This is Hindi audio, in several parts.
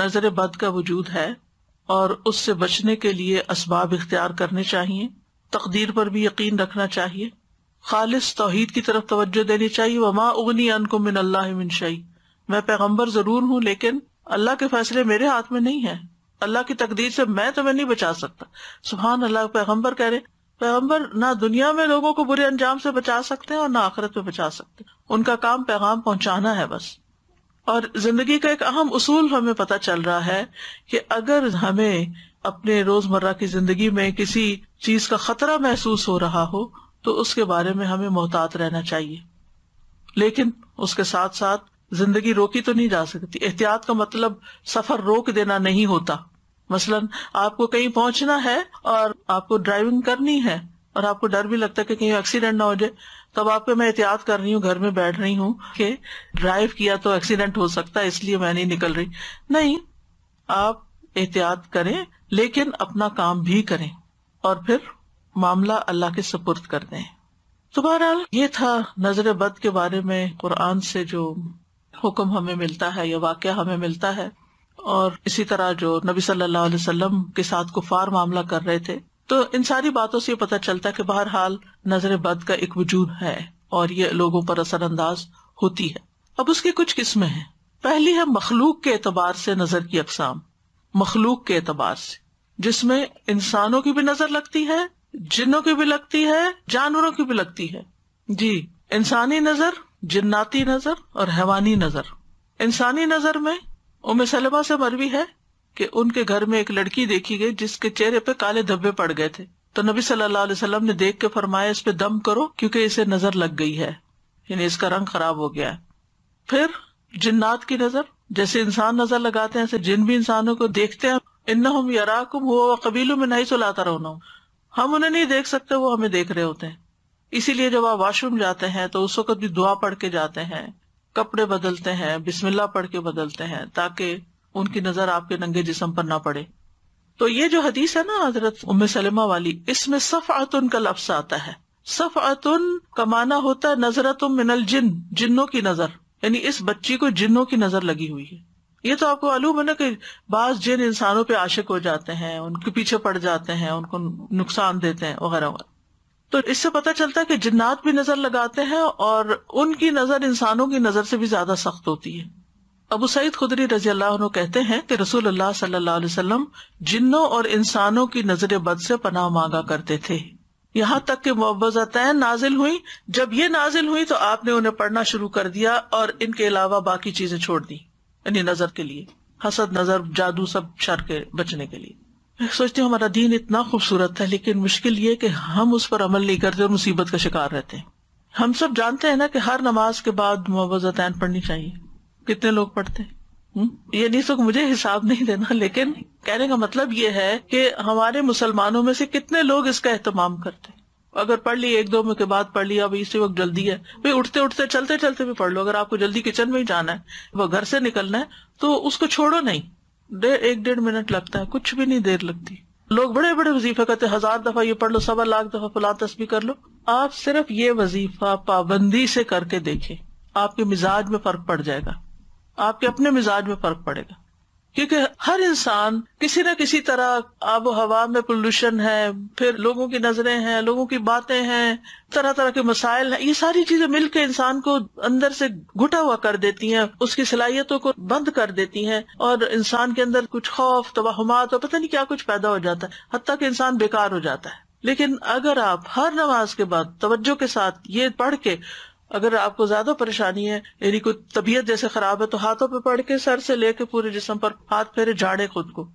नजर बद का वजूद है और उससे बचने के लिए इसबाब इख्तियार करने चाहिए तकदीर पर भी यकीन रखना चाहिए खालिस तोहहीद की तरफ तवज्जो देनी चाहिए वमा उगनी अन को मिन अल्लाह मिन शई मैं पैगम्बर जरूर हूँ लेकिन अल्लाह के फैसले मेरे हाथ में नहीं है अल्लाह की तकदीर से मैं तुम्हें नहीं बचा सकता सुबहान अल्लाह पैगम्बर कह रहे पैगम्बर ना दुनिया में लोगों को बुरे अंजाम से बचा सकते हैं और ना आखिरत में बचा सकते उनका काम पैगाम पहुंचाना है बस और जिंदगी का एक अहम उसूल हमें पता चल रहा है कि अगर हमें अपने रोजमर्रा की जिंदगी में किसी चीज का खतरा महसूस हो रहा हो तो उसके बारे में हमें मोहतात रहना चाहिए लेकिन उसके साथ साथ जिंदगी रोकी तो नहीं जा सकती एहतियात का मतलब सफर रोक देना नहीं होता मसलन आपको कहीं पहुंचना है और आपको ड्राइविंग करनी है और आपको डर भी लगता है कि कहीं एक्सीडेंट ना हो जाए तब आपको मैं एहतियात कर रही हूँ घर में बैठ रही हूँ कि ड्राइव किया तो एक्सीडेंट हो सकता है इसलिए मैं नहीं निकल रही नहीं आप एहतियात करें लेकिन अपना काम भी करें और फिर मामला अल्लाह के सपुर्द कर दें तो बहरहाल ये था नजर बद के बारे में कुरान से जो हुक्म हमें मिलता है या वाक़ हमें मिलता है और इसी तरह जो नबी सल्लल्लाहु अलैहि वसल्लम के साथ कुफार मामला कर रहे थे तो इन सारी बातों से पता चलता है कि बहरहाल नजर बद का एक वजूद है और ये लोगों पर असरअंदाज होती है अब उसकी कुछ किस्में हैं पहली है मखलूक के एतबार से नजर की अकसाम मखलूक के एतबार से जिसमें इंसानों की भी नजर लगती है जिन्हों की भी लगती है जानवरों की भी लगती है जी इंसानी नजर जिन्नाती नजर और हैवानी नजर इंसानी नजर में उमे सलबा से मरवी है कि उनके घर में एक लड़की देखी गई जिसके चेहरे पे काले धब्बे पड़ गए थे तो नबी सल्लल्लाहु अलैहि वसल्लम ने देख के फरमाया इस पे दम करो क्योंकि इसे नजर लग गई है यानी इसका रंग खराब हो गया है फिर जिन्नात की नजर जैसे इंसान नजर लगाते हैं ऐसे जिन भी इंसानों को देखते हैं इन हम यराकुम हुआ कबीलों में नहीं सुलाता रहना हम उन्हें नहीं देख सकते वो हमें देख रहे होते हैं इसीलिए जब आप वॉशरूम जाते हैं तो उस वक्त भी दुआ पढ़ के जाते हैं कपड़े बदलते हैं बिस्मिल्लाह पढ़ के बदलते हैं ताकि उनकी नजर आपके नंगे जिसम पर ना पड़े तो ये जो हदीस है ना हजरत उम्म सलमा वाली इसमें सफ़ातुन का लफ्स आता है सफ़ातुन का माना होता है नजरत मिनल जिन जिन्नों की नजर यानी इस बच्ची को जिन्नों की नजर लगी हुई है ये तो आपको मालूम है ना कि बाज जिन इंसानों पे आशिक हो जाते हैं उनके पीछे पड़ जाते हैं उनको नुकसान देते हैं वगैरह वगैरह तो इससे पता चलता है कि जिन्नात भी नजर लगाते हैं और उनकी नजर इंसानों की नजर से भी ज्यादा सख्त होती है अबू सईद खुदरी रजी अल्लाह कहते हैं कि रसूल अल्लाह सल्लल्लाहु अलैहि वसल्लम जिन्नों और इंसानों की नजर बद से पनाह मांगा करते थे यहाँ तक कि मुआवजातैन नाजिल हुई जब ये नाजिल हुई तो आपने उन्हें पढ़ना शुरू कर दिया और इनके अलावा बाकी चीजें छोड़ दी यानी नजर के लिए हसद नजर जादू सब शर के बचने के लिए सोचती हूँ हमारा दीन इतना खूबसूरत है लेकिन मुश्किल ये कि हम उस पर अमल नहीं करते और मुसीबत का शिकार रहते हैं हम सब जानते हैं ना कि हर नमाज के बाद मुआवजातैन पढ़नी चाहिए कितने लोग पढ़ते हैं हम्म? ये नहीं सो मुझे हिसाब नहीं देना लेकिन कहने का मतलब ये है कि हमारे मुसलमानों में से कितने लोग इसका एहतमाम करते हैं अगर पढ़ ली एक दो के बाद पढ़ लिया अभी इसी वक्त जल्दी है भाई उठते उठते चलते चलते भी पढ़ लो अगर आपको जल्दी किचन में ही जाना है वो घर से निकलना है तो उसको छोड़ो नहीं दे, एक डेढ़ मिनट लगता है कुछ भी नहीं देर लगती लोग बड़े बड़े वजीफे करते हजार दफा ये पढ़ लो सवा लाख दफा फला तस्वीर कर लो आप सिर्फ ये वजीफा पाबंदी से करके देखें आपके मिजाज में फर्क पड़ जाएगा आपके अपने मिजाज में फर्क पड़ेगा क्योंकि हर इंसान किसी न किसी तरह आब हवा में पोल्यूशन है फिर लोगों की नजरें हैं लोगों की बातें हैं तरह तरह के मसाइल हैं ये सारी चीजें मिलकर इंसान को अंदर से घुटा हुआ कर देती हैं उसकी सलाहियतों को बंद कर देती हैं और इंसान के अंदर कुछ खौफ तोहमात और पता नहीं क्या कुछ पैदा हो जाता है हती कि इंसान बेकार हो जाता है लेकिन अगर आप हर नमाज के बाद तवज्जो के साथ ये पढ़ के अगर आपको ज्यादा परेशानी है यानी कोई तबीयत जैसे खराब है तो हाथों पे पड़ के सर से लेके पूरे जिसम पर हाथ फेरे झाड़े खुद को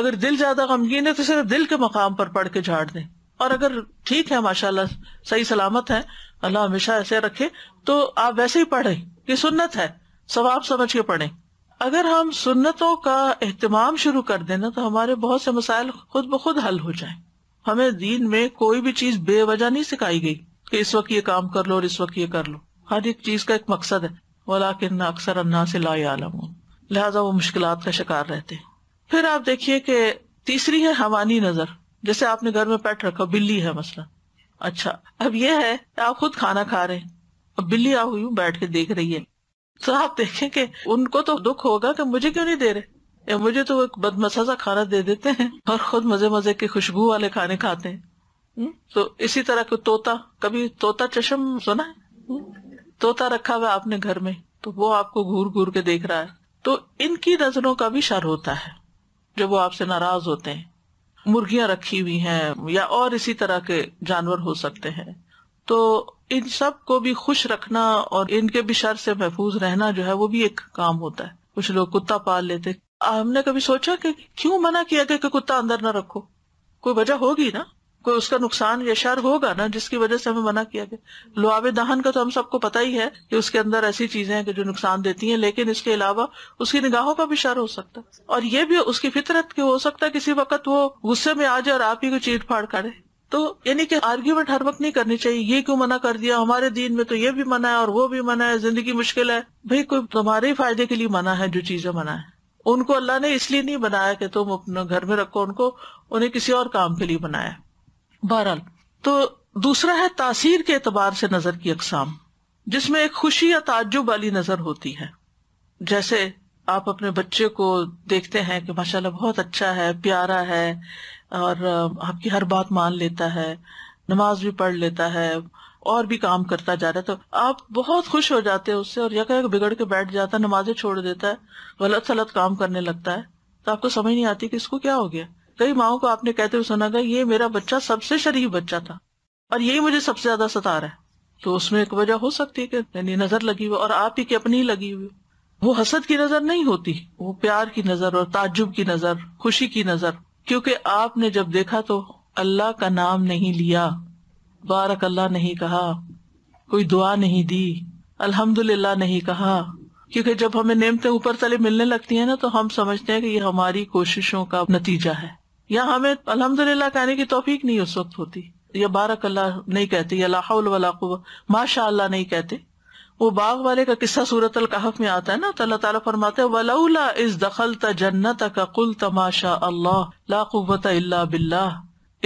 अगर दिल ज्यादा गमगीन है तो सिर्फ दिल के मकाम पर पड़ के झाड़ दें और अगर ठीक है माशाल्लाह सही सलामत है अल्लाह हमेशा ऐसे रखे तो आप वैसे ही पढ़े कि सुन्नत है सवाब समझ के पढ़े अगर हम सुन्नतों का एहतमाम शुरू कर देना तो हमारे बहुत से मसाइल खुद ब खुद हल हो जाए हमें दीन में कोई भी चीज बेवजह नहीं सिखाई गई कि इस वक्त ये काम कर लो और इस वक्त ये कर लो हर एक चीज का एक मकसद है वाला कि अक्सर अन्ना से ला आलम लिहाजा वो मुश्किल का शिकार रहते हैं फिर आप देखिए कि तीसरी है हवानी नजर जैसे आपने घर में पेट रखा बिल्ली है मसला अच्छा अब यह है आप खुद खाना खा रहे हैं अब बिल्ली आ हुई बैठ के देख रही है तो आप देखें कि उनको तो दुख होगा कि मुझे क्यों नहीं दे रहे या मुझे तो एक बदमसाजा खाना दे देते हैं और खुद मजे मजे के खुशबू वाले खाने खाते हैं हम्म। तो इसी तरह को तोता कभी तोता चश्म सुना है हम्म। तोता रखा हुआ आपने घर में तो वो आपको घूर घूर के देख रहा है तो इनकी नजरों का भी शर होता है जब वो आपसे नाराज होते हैं मुर्गियां रखी हुई हैं या और इसी तरह के जानवर हो सकते हैं तो इन सब को भी खुश रखना और इनके भी शर से महफूज रहना जो है वो भी एक काम होता है कुछ लोग कुत्ता पाल लेते हमने कभी सोचा कि क्यों मना किया गया कि कुत्ता अंदर ना रखो कोई वजह होगी ना कोई उसका नुकसान या शर होगा ना जिसकी वजह से हमें मना किया गया लुआवे दहन का तो हम सबको पता ही है कि उसके अंदर ऐसी चीजें हैं कि जो नुकसान देती हैं लेकिन इसके अलावा उसकी निगाहों का भी शर हो सकता है और ये भी उसकी फितरत के हो सकता है किसी वक्त वो गुस्से में आ जाए और आप ही को चीट फाड़ करे तो यानी कि आर्ग्यूमेंट हर वक्त नहीं करनी चाहिए ये क्यों मना कर दिया हमारे दीन में तो ये भी मना है और वो भी मना है जिंदगी मुश्किल है भाई कोई तुम्हारे ही फायदे के लिए मना है जो चीजें मना है उनको अल्लाह ने इसलिए नहीं बनाया कि तुम अपने घर में रखो उनको उन्हें किसी और काम के लिए बनाया बहरहाल तो दूसरा है तासीर के एतबार से नजर की अकसाम जिसमें एक खुशी या ताजुब वाली नजर होती है जैसे आप अपने बच्चे को देखते हैं कि माशाल्लाह बहुत अच्छा है प्यारा है और आपकी हर बात मान लेता है नमाज भी पढ़ लेता है और भी काम करता जा रहा है तो आप बहुत खुश हो जाते हैं उससे और यका बिगड़ के बैठ जाता है नमाजें छोड़ देता है गलत सलत काम करने लगता है तो आपको समझ नहीं आती कि इसको क्या हो गया कई माओ को आपने कहते हुए सुना था ये मेरा बच्चा सबसे शरीफ बच्चा था और यही मुझे सबसे ज्यादा सता रहा है तो उसमें एक वजह हो सकती है कि यानी नजर लगी हुई और आप ही की अपनी लगी हुई वो हसद की नजर नहीं होती वो प्यार की नजर और ताजुब की नजर खुशी की नजर क्योंकि आपने जब देखा तो अल्लाह का नाम नहीं लिया बारक अल्लाह नहीं कहा कोई दुआ नहीं दी अल्हम्दुलिल्लाह नहीं कहा क्योंकि जब हमें नेमते ऊपर तले मिलने लगती है ना तो हम समझते हैं कि ये हमारी कोशिशों का नतीजा है या हमें अलहमदुल्ला कहने की तोफीक नहीं उस वक्त होती या बारक अल्लाह नहीं कहते या लाहौल माशा अल्लाह नहीं कहते वो बाग वाले का किस्सा सूरत अल कहफ में आता है ना तो अल्लाह तला फरमाते वलौला इस दखल जन्नत का कुल तमाशा अल्लाह लाकुवत अल्लाह बिल्ला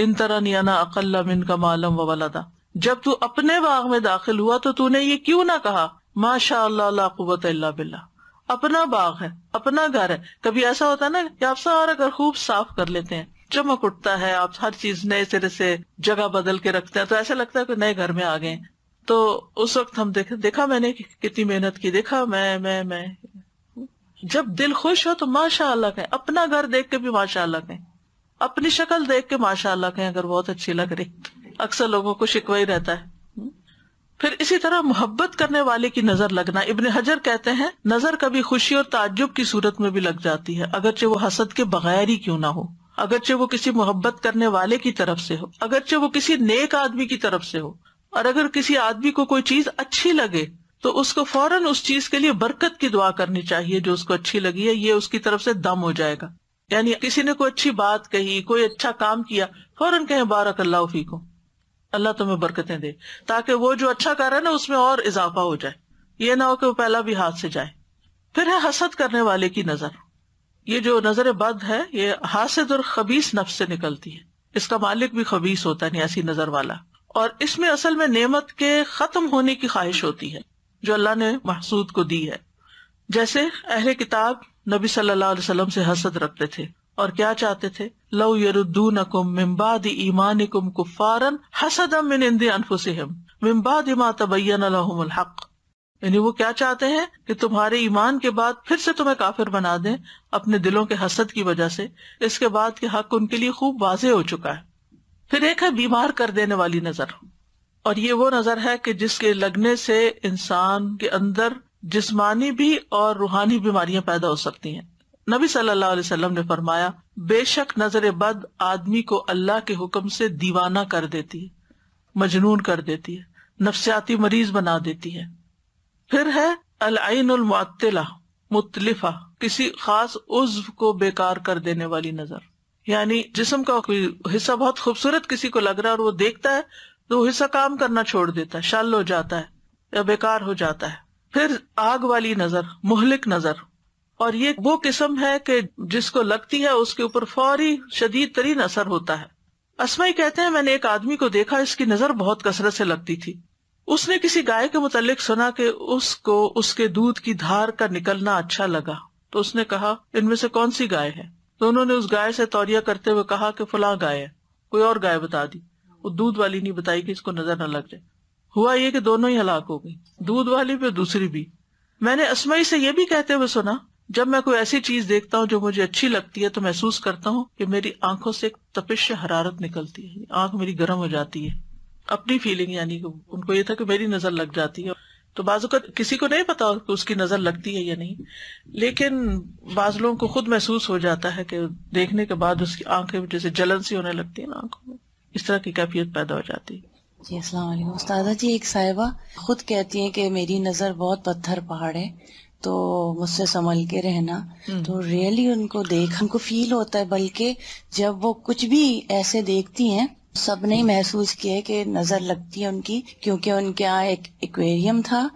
इन तरह नियना अकल्ला मिन का मालम वाला जब तू अपने बाग में दाखिल हुआ तो तूने ये क्यों ना कहा माशा अल्लाह लाकुवत अल्लाह बिल्ला अपना बाग है अपना घर है कभी ऐसा होता है ना कि आप सारा घर खूब साफ कर लेते हैं चमक उठता है आप हर चीज नए सिरे से जगह बदल के रखते हैं तो ऐसा लगता है कि नए घर में आ गए तो उस वक्त हम देख देखा मैंने कि, कितनी मेहनत की देखा मैं मैं मैं जब दिल खुश हो तो माशा अल्लाह कहें अपना घर देख के भी माशा अल्लाह कहें अपनी शक्ल देख के माशा अल्लाह कहें अगर बहुत अच्छी लग रही अक्सर लोगों को शिकवा ही रहता है फिर इसी तरह मोहब्बत करने वाले की नजर लगना इबन हजर कहते हैं नजर कभी खुशी और ताज्जुब की सूरत में भी लग जाती है अगरचे वो हसद के बगैर ही क्यों ना हो अगरचे वो किसी मोहब्बत करने वाले की तरफ से हो अगरचे वो किसी नेक आदमी की तरफ से हो और अगर किसी आदमी को कोई चीज अच्छी लगे तो उसको फौरन उस चीज के लिए बरकत की दुआ करनी चाहिए जो उसको अच्छी लगी है ये उसकी तरफ से दम हो जाएगा यानी किसी ने कोई अच्छी बात कही कोई अच्छा काम किया फौरन कहे बारक अल्लाह फी को अल्लाह तुम्हें बरकतें दे ताकि वो जो अच्छा कर रहा है ना उसमें और इजाफा हो जाए ये ना हो कि वो पहला भी हाथ से जाए फिर है हसद करने वाले की नजर ये जो नजर बद है ये हासिद और खबीस नफ्स से निकलती है इसका मालिक भी खबीस होता है ऐसी नजर वाला और इसमें असल में नेमत के खत्म होने की ख्वाहिश होती है जो अल्लाह ने महसूद को दी है जैसे अहले किताब नबी सल्लल्लाहु अलैहि वसल्लम से हसद रखते थे और क्या चाहते थे लव यरुद्दू यरुद्दूनकुम मिम्बाद कुम कुफारन हसदम मिन इंदे अनफुसम मिम्बाद इमा तबैन हक यानी वो क्या चाहते हैं कि तुम्हारे ईमान के बाद फिर से तुम्हें काफिर बना दें अपने दिलों के हसद की वजह से इसके बाद के हक उनके लिए खूब वाजे हो चुका है फिर एक है बीमार कर देने वाली नजर और ये वो नजर है कि जिसके लगने से इंसान के अंदर जिस्मानी भी और रूहानी बीमारियां पैदा हो सकती हैं नबी सल्लल्लाहु अलैहि वसल्लम ने फरमाया बेशक नजर बद आदमी को अल्लाह के हुक्म से दीवाना कर देती है मजनून कर देती है नफ्सियाती मरीज बना देती है फिर है अलआन मुआतिला मुतलिफा किसी खास उज्व को बेकार कर देने वाली नजर यानी जिसम का कोई हिस्सा बहुत खूबसूरत किसी को लग रहा है और वो देखता है तो वो हिस्सा काम करना छोड़ देता है शल हो जाता है या बेकार हो जाता है फिर आग वाली नजर मुहलिक नजर और ये वो किस्म है कि जिसको लगती है उसके ऊपर फौरी शदीद तरीन असर होता है असमय कहते हैं मैंने एक आदमी को देखा इसकी नजर बहुत कसरत से लगती थी उसने किसी गाय के मुतालिक सुना कि उसको उसके दूध की धार का निकलना अच्छा लगा तो उसने कहा इनमें से कौन सी गाय है तो उन्होंने उस गाय से तौरिया करते हुए कहा कि फला गाय है कोई और गाय बता दी वो दूध वाली नहीं बताई कि इसको नजर न लग जाए हुआ ये कि दोनों ही हलाक हो गई दूध वाली भी दूसरी भी मैंने असमई से ये भी कहते हुए सुना जब मैं कोई ऐसी चीज देखता हूँ जो मुझे अच्छी लगती है तो महसूस करता हूँ कि मेरी आंखों से एक तपिश हरारत निकलती है आंख मेरी गर्म हो जाती है अपनी फीलिंग यानी उनको ये था कि मेरी नजर लग जाती है तो बाजू का किसी को नहीं पता कि उसकी नजर लगती है या नहीं लेकिन बाजलों को खुद महसूस हो जाता है कि देखने के बाद उसकी आंखें जैसे जलन सी होने लगती है ना आंखों में इस तरह की कैफियत पैदा हो जाती है जी असलम उस्तादा जी एक साहिबा खुद कहती है कि मेरी नज़र बहुत पत्थर पहाड़ है तो मुझसे संभल के रहना हम्म। तो रियली उनको देख उनको फील होता है बल्कि जब वो कुछ भी ऐसे देखती हैं सबने महसूस किया कि नज़र लगती है उनकी क्योंकि उनके यहाँ एक एक्वेरियम था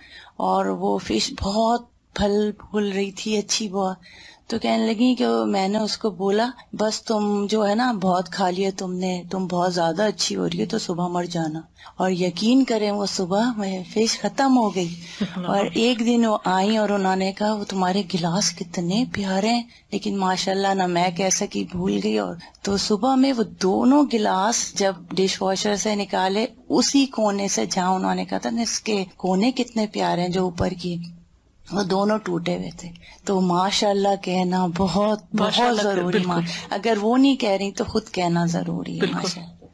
और वो फिश बहुत फल फूल रही थी अच्छी बहुत तो कहने लगी कि मैंने उसको बोला बस तुम जो है ना बहुत खा लिया तुमने तुम बहुत ज्यादा अच्छी हो रही हो तो सुबह मर जाना और यकीन करें वो सुबह मेरी फिश खत्म हो गई और एक दिन वो आई और उन्होंने कहा वो तुम्हारे गिलास कितने प्यारे हैं लेकिन माशाल्लाह ना मैं कह सकी भूल गई और तो सुबह में वो दोनों गिलास जब डिश वॉशर से निकाले उसी कोने से जहाँ उन्होंने कहा था ना इसके कोने कितने प्यारे हैं जो ऊपर की वो दोनों टूटे हुए थे तो माशाल्लाह कहना बहुत बहुत जरूरी माँ अगर वो नहीं कह रही तो खुद कहना जरूरी है माशाल्लाह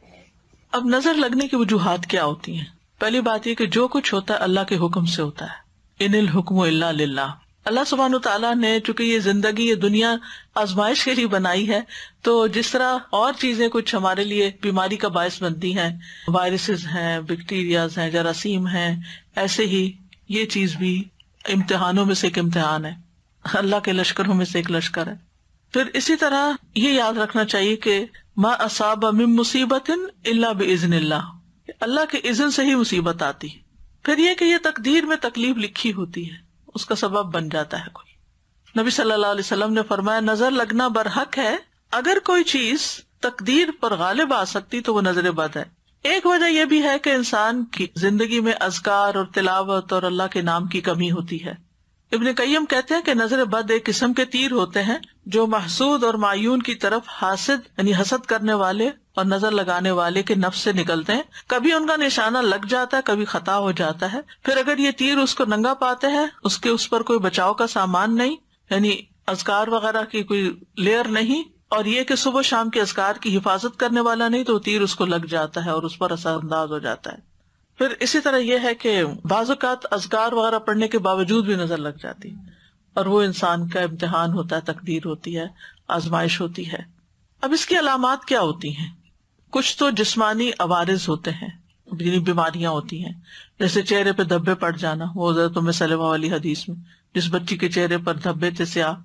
अब नजर लगने की वजूहत क्या होती हैं पहली बात यह कि जो कुछ होता है अल्लाह के हुक्म से होता है इन हुक्म अल्लाह अल्लाह सुबहान तला ने चूंकि ये जिंदगी ये दुनिया आजमाइश के लिए बनाई है तो जिस तरह और चीजें कुछ हमारे लिए बीमारी का बायस बनती हैं वायरसेस हैं बैक्टीरियाज हैं जरासीम हैं ऐसे ही ये चीज भी इम्तिहानों में से एक इम्तिहान है अल्लाह के लश्करों में से एक लश्कर है फिर इसी तरह ये याद रखना चाहिए कि मा असाब मिम मुसीबत अल्लाह बजन अल्लाह के इजन से ही मुसीबत आती है फिर यह कि ये तकदीर में तकलीफ लिखी होती है उसका सबब बन जाता है कोई नबी सल्लल्लाहु अलैहि वसल्लम ने फरमाया नजर लगना बरहक है अगर कोई चीज तकदीर पर गालिब आ सकती तो वो नजर बद है एक वजह यह भी है कि इंसान की जिंदगी में अजगार और तिलावत और अल्लाह के नाम की कमी होती है इबन कईम कहते हैं कि नजर बद एक किस्म के तीर होते हैं जो महसूद और मायून की तरफ हासिद यानी हसद करने वाले और नजर लगाने वाले के नफ से निकलते हैं कभी उनका निशाना लग जाता है कभी खता हो जाता है फिर अगर ये तीर उसको नंगा पाते हैं उसके उस पर कोई बचाव का सामान नहीं यानी अजगार वगैरह की कोई लेयर नहीं और ये कि सुबह शाम के असकार की हिफाजत करने वाला नहीं तो तीर उसको लग जाता है और उस पर असरअंदाज हो जाता है फिर इसी तरह यह है कि बाजुकात असगार वगैरह पढ़ने के बावजूद भी नजर लग जाती और वो इंसान का इम्तहान होता है तकदीर होती है आजमाइश होती है अब इसकी अलामत क्या होती हैं कुछ तो जिस्मानी अवारज होते हैं बीमारियां होती हैं जैसे चेहरे पे धब्बे पड़ जाना वो तो मैं सलेवा वाली हदीस में जिस बच्ची के चेहरे पर धब्बे थे स्याह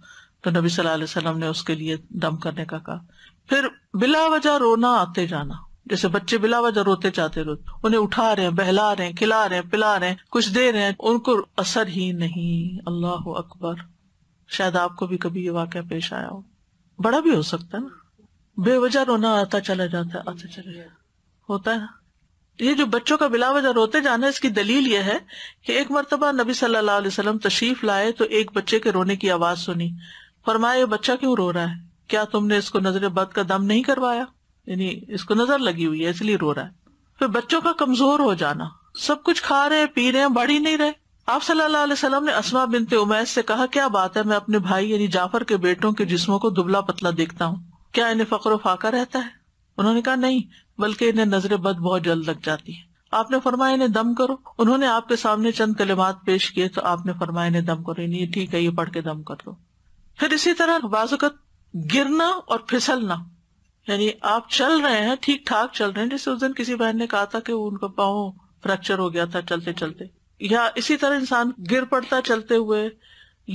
तो नबी सल्लल्लाहु अलैहि वसल्लम ने उसके लिए दम करने का कहा फिर बिला वजह रोना आते जाना जैसे बच्चे बिला वजह रोते जाते रोते उन्हें उठा रहे हैं बहला रहे हैं खिला रहे हैं पिला रहे हैं कुछ दे रहे हैं उनको असर ही नहीं अल्लाह अकबर शायद आपको भी कभी ये वाक्य पेश आया हो बड़ा भी हो सकता है ना बेवजह रोना आता चला जाता है आता चला जाता होता है ना ये जो बच्चों का बिलावजा रोते जाना इसकी दलील यह है कि एक मरतबा नबी सल्लल्लाहु अलैहि वसल्लम तशरीफ लाए तो एक बच्चे के रोने की आवाज सुनी फरमाया ये बच्चा क्यों रो रहा है क्या तुमने इसको नजर बद का दम नहीं करवाया यानी इसको नजर लगी हुई है इसलिए रो रहा है फिर बच्चों का कमजोर हो जाना सब कुछ खा रहे पी रहे बढ़ ही नहीं रहे आप सल्लल्लाहु अलैहि वसल्लम ने असमा बिनते उमैस से कहा क्या बात है मैं अपने भाई यानी जाफर के बेटों के जिस्मों को दुबला पतला देखता हूँ क्या इन्हें फकरो फाका रहता है उन्होंने कहा नहीं बल्कि इन्हें नजर बद बहुत जल्द लग जाती है आपने फरमाया इन्हें दम करो उन्होंने आपके सामने चंद कलिमात पेश किए तो आपने फरमाया इन्हें दम करो नहीं ठीक है ये पढ़ के दम कर दो फिर इसी तरह बाजुकत गिरना और फिसलना यानी आप चल रहे हैं ठीक ठाक चल रहे हैं जैसे उस दिन किसी बहन ने कहा था कि उनका पाओ फ्रैक्चर हो गया था चलते चलते या इसी तरह इंसान गिर पड़ता चलते हुए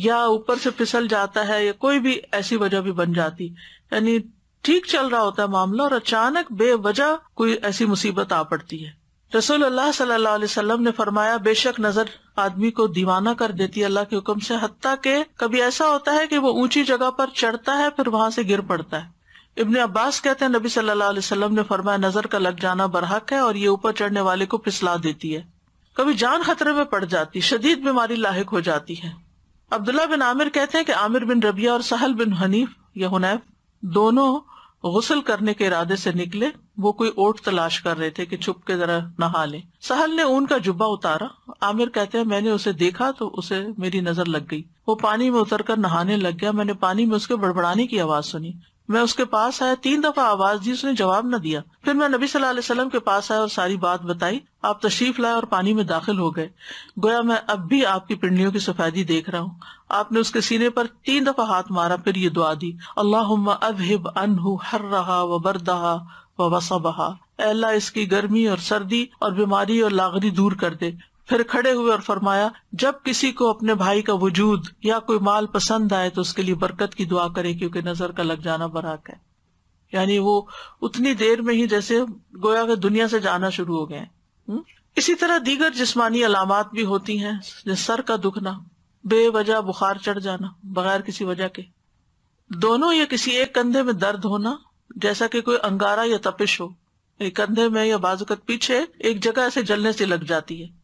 या ऊपर से फिसल जाता है या कोई भी ऐसी वजह भी बन जाती यानी ठीक चल रहा होता है मामला और अचानक बेवजह कोई ऐसी मुसीबत आ पड़ती है रसूल अल्लाह सल्लल्लाहु अलैहि वसल्लम ने फरमाया बेशक नजर आदमी को दीवाना कर देती है अल्लाह के हुक्म से हती के कभी ऐसा होता है कि वो ऊंची जगह पर चढ़ता है फिर वहाँ से गिर पड़ता है इब्ने अब्बास कहते हैं नबी सल्लल्लाहु अलैहि वसल्लम ने फरमाया नजर का लग जाना बरहक है और ये ऊपर चढ़ने वाले को फिसला देती है कभी जान खतरे में पड़ जाती शदीद बीमारी लाक हो जाती है अब्दुल्ला बिन आमिर कहते हैं कि आमिर बिन रबिया और सहल बिन हनीफ या हुनैफ दोनों गुसल करने के इरादे से निकले वो कोई ओट तलाश कर रहे थे कि छुप के जरा नहा ले सहल ने ऊन का जुब्बा उतारा आमिर कहते हैं मैंने उसे देखा तो उसे मेरी नजर लग गई वो पानी में उतर कर नहाने लग गया मैंने पानी में उसके बड़बड़ाने की आवाज सुनी मैं उसके पास आया तीन दफा आवाज दी उसने जवाब न दिया फिर मैं नबी सल्लल्लाहु अलैहि वसल्लम के पास आया और सारी बात बताई आप तशरीफ लाए और पानी में दाखिल हो गए गोया मैं अब भी आपकी पिंडियों की सफेदी देख रहा हूँ आपने उसके सीने पर तीन दफा हाथ मारा फिर ये दुआ दी अल्लाह अबहिब अनहू हर रहा व बरदहा व वसा बहा अल्लाह इसकी गर्मी और सर्दी और बीमारी और लागरी दूर कर दे फिर खड़े हुए और फरमाया जब किसी को अपने भाई का वजूद या कोई माल पसंद आए तो उसके लिए बरकत की दुआ करे क्योंकि नजर का लग जाना बराक है यानी वो उतनी देर में ही जैसे गोया के दुनिया से जाना शुरू हो गए हम्म? इसी तरह दीगर जिस्मानी अलामत भी होती हैं सर का दुखना बेवजह बुखार चढ़ जाना बगैर किसी वजह के दोनों या किसी एक कंधे में दर्द होना जैसा कि कोई अंगारा या तपिश हो एक कंधे में या बाजुकत पीछे एक जगह ऐसे जलने से लग जाती है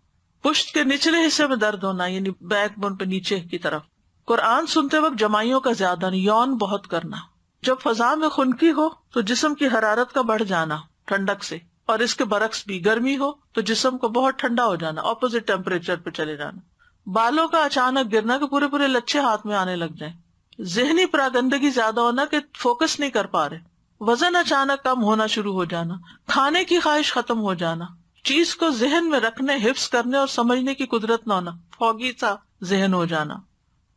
पुश्त के निचले हिस्से में दर्द होना यानी बैक बोन पे नीचे की तरफ कुरान सुनते वक्त जमाइयों का ज्यादा यौन बहुत करना जब फजा में खुनकी हो तो जिसम की हरारत का बढ़ जाना ठंडक से और इसके बरक्स भी गर्मी हो तो जिसम को बहुत ठंडा हो जाना ऑपोजिट टेम्परेचर पे चले जाना बालों का अचानक गिरना के पूरे पूरे लच्छे हाथ में आने लग जाए जहनी प्रागंदगी ज्यादा होना के फोकस नहीं कर पा रहे वजन अचानक कम होना शुरू हो जाना खाने की ख्वाहिश खत्म हो जाना चीज को जहन में रखने हिफ्स करने और समझने की कुदरत न होना फौगी सा जहन हो जाना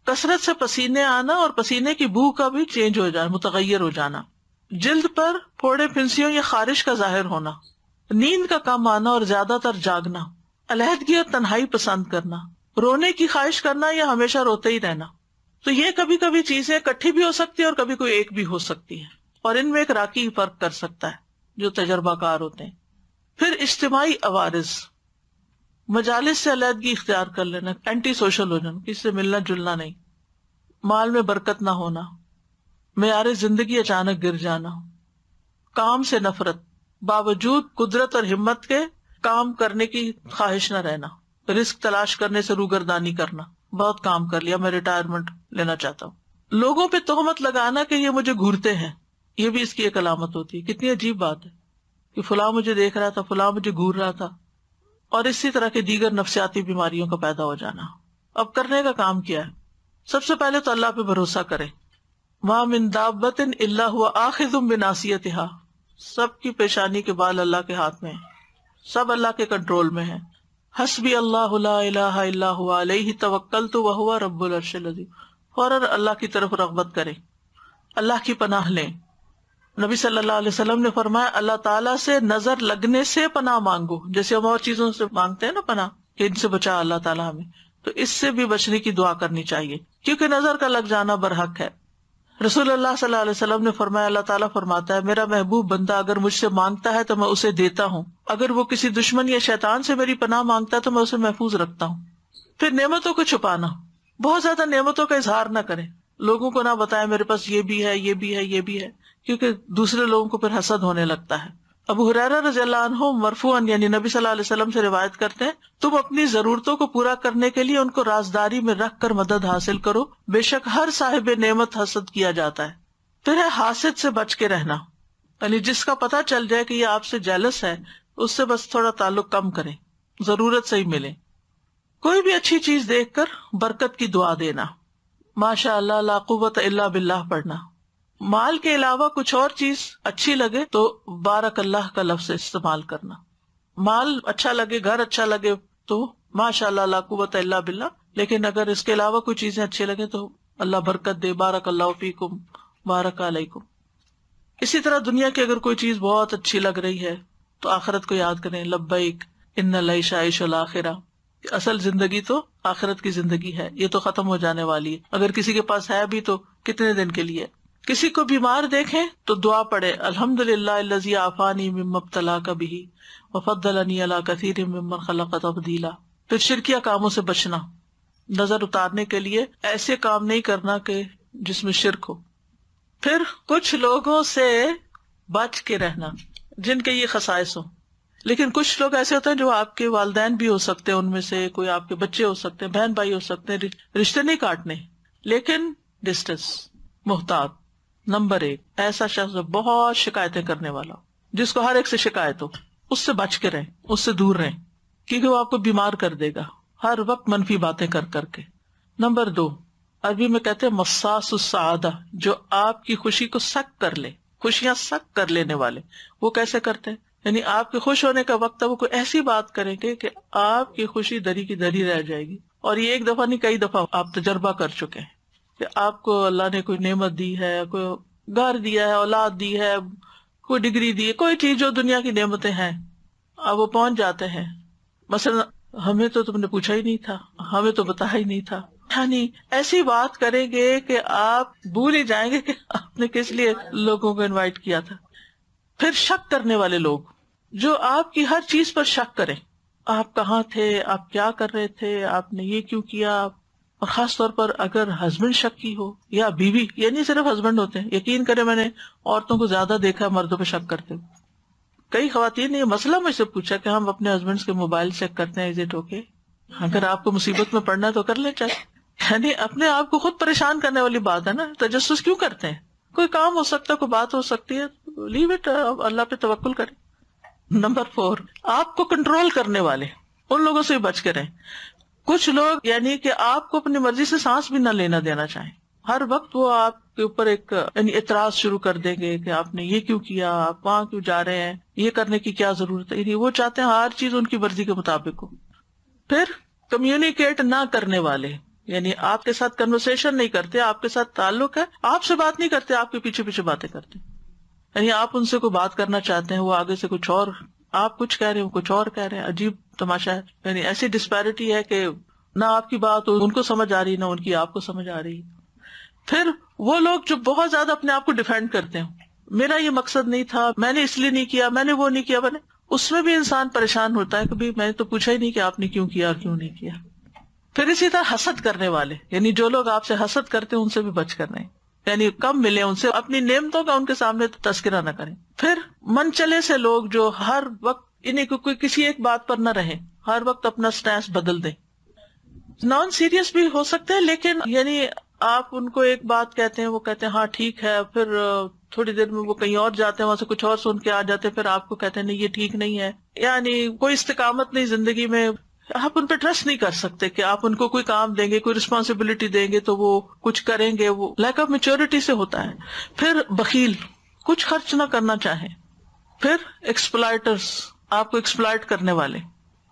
कसरत से पसीने आना और पसीने की बू का भी चेंज हो जाना मुतगैर हो जाना जिल्द पर फोड़े फिंसियों या खारिश का जाहिर होना नींद का कम आना और ज्यादातर जागना अलहदगी और तन्हाई पसंद करना रोने की ख्वाहिश करना या हमेशा रोते ही रहना तो ये कभी कभी चीजें इकट्ठी भी हो सकती है और कभी कोई एक भी हो सकती है और इनमें एक राकी फर्क कर सकता है जो तजर्बाकार होते हैं फिर इज्तमाही आवारस मजालिस से अलहदगी इख्तियार कर लेना एंटी सोशल हो जाना किसी से मिलना जुलना नहीं माल में बरकत ना होना मैार जिंदगी अचानक गिर जाना काम से नफरत बावजूद कुदरत और हिम्मत के काम करने की ख्वाहिश न रहना रिस्क तलाश करने से रूगरदानी करना बहुत काम कर लिया मैं रिटायरमेंट लेना चाहता हूँ लोगों पे तोहमत लगाना कि ये मुझे घूरते हैं ये भी इसकी एक अलामत होती है कितनी अजीब बात है कि फुला मुझे देख रहा था फुला मुझे घूर रहा था और इसी तरह के दीगर नफसियाती बीमारियों का पैदा हो जाना अब करने का काम किया है सबसे पहले तो अल्लाह पे भरोसा करें वहां मिनदाबत अल्ला हुआ आखिजुम बिनासियत सबकी पेशानी के बाल अल्लाह के हाथ में सब अल्लाह के कंट्रोल में है हसबी अल्लाह तवक्ल तो वह हुआ रबुल फौरन अल्लाह की तरफ रगबत करें अल्लाह की पनाह लें नबी सल्लल्लाहु अलैहि वसल्लम ने फरमाया अल्लाह ताला से नजर लगने से पना मांगो जैसे हम और चीजों से मांगते हैं ना पना कि इनसे बचा अल्लाह ताला हमें तो इससे भी बचने की दुआ करनी चाहिए क्योंकि नजर का लग जाना बरहक है रसूल अल्लाह सल्लल्लाहु अलैहि वसल्लम ने फरमाया अल्लाह ताला फरमाता है मेरा महबूब बंदा अगर मुझसे मांगता है तो मैं उसे देता हूँ अगर वो किसी दुश्मन या शैतान से मेरी पनाह मांगता है तो मैं उसे महफूज रखता हूँ फिर नेमतों को छुपाना बहुत ज्यादा नेमतों का इजहार ना करें लोगों को ना बताएं मेरे पास ये भी है ये भी है ये भी है क्योंकि दूसरे लोगों को फिर हसद होने लगता है अब हुरैरा रजी हो मरफून यानी नबी सल्लल्लाहु अलैहि वसल्लम से रिवायत करते हैं तुम अपनी जरूरतों को पूरा करने के लिए उनको राजदारी में रख कर मदद हासिल करो बेशक हर साहिब नेमत हसद किया जाता है फिर है हासिद से बच के रहना यानी जिसका पता चल जाए कि ये आपसे जेलस है उससे बस थोड़ा ताल्लुक कम करें जरूरत से ही मिले कोई भी अच्छी चीज देखकर बरकत की दुआ देना माशा अल्लाह बिल्ला पढ़ना माल के अलावा कुछ और चीज अच्छी लगे तो बारक अल्लाह का लफ्ज इस्तेमाल करना माल अच्छा लगे घर अच्छा लगे तो माशाला कुत अल्लाह बिल्ला लेकिन अगर इसके अलावा कोई चीजें अच्छी लगे तो अल्लाह बरकत दे बारक अल्लाह फीकुम बारक अलैकुम इसी तरह दुनिया की अगर कोई चीज बहुत अच्छी लग रही है तो आखिरत को याद करें लब्बैक इन लाइशाइश आखिरा असल जिंदगी तो आखिरत की जिंदगी है ये तो खत्म हो जाने वाली है अगर किसी के पास है भी तो कितने दिन के लिए किसी को बीमार देखें तो दुआ पड़े अल्हम्दुलिल्लाह आफानी मबतला का भी वफदलनी अला कसीर ममन खलक तब्दीला फिर शिरकिया कामों से बचना नजर उतारने के लिए ऐसे काम नहीं करना के जिसमें शिरक हो फिर कुछ लोगों से बच के रहना जिनके ये खसाइस हो लेकिन कुछ लोग ऐसे होते हैं जो आपके वालदेन भी हो सकते हैं उनमें से कोई आपके बच्चे हो सकते हैं बहन भाई हो सकते हैं रिश्ते नहीं काटने लेकिन डिस्टेंस मोहतात नंबर एक ऐसा शख्स बहुत शिकायतें करने वाला जिसको हर एक से शिकायत हो उससे बच के रहें उससे दूर रहें क्योंकि वो आपको बीमार कर देगा हर वक्त मनफी बातें कर करके नंबर दो अरबी में कहते हैं मसासदा जो आपकी खुशी को शक कर ले खुशियां शक कर लेने वाले वो कैसे करते हैं यानी आपके खुश होने का वक्त है वो कोई ऐसी बात करेंगे कि आपकी खुशी दरी की दरी रह जाएगी और ये एक दफा नहीं कई दफा आप तजर्बा कर चुके हैं कि आपको अल्लाह ने कोई नेमत दी है कोई घर दिया है औलाद दी है कोई डिग्री दी है कोई चीज जो दुनिया की नेमतें हैं अब वो पहुंच जाते हैं मसलन हमें तो तुमने पूछा ही नहीं था हमें तो बता ही नहीं था यानी ऐसी बात करेंगे कि आप भूल ही जाएंगे कि आपने किस लिए लोगों को इनवाइट किया था फिर शक करने वाले लोग जो आपकी हर चीज पर शक करें आप कहा थे आप क्या कर रहे थे आपने ये क्यों किया आप और खास तौर पर अगर हस्बैंड की हो या बीवी ये नहीं सिर्फ हस्बैंड होते हैं यकीन करें मैंने औरतों को ज्यादा देखा मर्दों पर शक करते हुए कई खातन ने मसला मुझसे पूछा कि हम अपने हस्बैंड के मोबाइल चेक करते हैं इजिट ओके अगर आपको मुसीबत में पड़ना है तो कर ले चाहे यानी अपने आप को खुद परेशान करने वाली बात है ना तजस क्यों करते हैं कोई काम हो सकता है कोई बात हो सकती है लीव इट अल्लाह पे तवक्ल करें नंबर फोर आपको कंट्रोल करने वाले उन लोगों से बच करें कुछ लोग यानी कि आपको अपनी मर्जी से सांस भी ना लेना देना चाहे हर वक्त वो आपके ऊपर एक एतराज शुरू कर देंगे कि आपने ये क्यों किया आप वहां क्यों जा रहे हैं ये करने की क्या जरूरत है वो चाहते हैं हर चीज उनकी मर्जी के मुताबिक हो फिर कम्युनिकेट ना करने वाले यानी आपके साथ कन्वर्सेशन नहीं करते आपके साथ ताल्लुक है आपसे बात नहीं करते आपके पीछे पीछे बातें करते यानी आप उनसे कोई बात करना चाहते हैं वो आगे से कुछ और आप कुछ कह रहे हो कुछ और कह रहे हैं अजीब तमाशा है यानी ऐसी डिस्पैरिटी है कि ना आपकी बात उनको समझ आ रही ना उनकी आपको समझ आ रही फिर वो लोग जो बहुत ज्यादा अपने आप को डिफेंड करते हैं मेरा ये मकसद नहीं था मैंने इसलिए नहीं किया मैंने वो नहीं किया मैंने उसमें भी इंसान परेशान होता है कभी मैंने तो पूछा ही नहीं कि आपने क्यों किया और क्यों नहीं किया फिर इसी तरह हसद करने वाले यानी जो लोग आपसे हसद करते हैं उनसे भी बच कर नहीं यानी कम मिले उनसे अपनी नेमतों का उनके सामने तो तस्करा न करें फिर मन चले से लोग जो हर वक्त इन्हें को, कोई किसी एक बात पर न रहे हर वक्त अपना स्टैंड बदल दें नॉन सीरियस भी हो सकते हैं लेकिन यानी आप उनको एक बात कहते हैं वो कहते हैं हाँ ठीक है फिर थोड़ी देर में वो कहीं और जाते हैं वहां से कुछ और सुन के आ जाते हैं फिर आपको कहते हैं नहीं ये ठीक नहीं है यानी कोई इस्तेकामत नहीं जिंदगी में आप उन पर ट्रस्ट नहीं कर सकते कि आप उनको कोई काम देंगे कोई रिस्पॉन्सिबिलिटी देंगे तो वो कुछ करेंगे वो लैक ऑफ मेच्योरिटी से होता है फिर बकील कुछ खर्च ना करना चाहे फिर एक्सप्लाइटर्स आपको एक्सप्लाइट करने वाले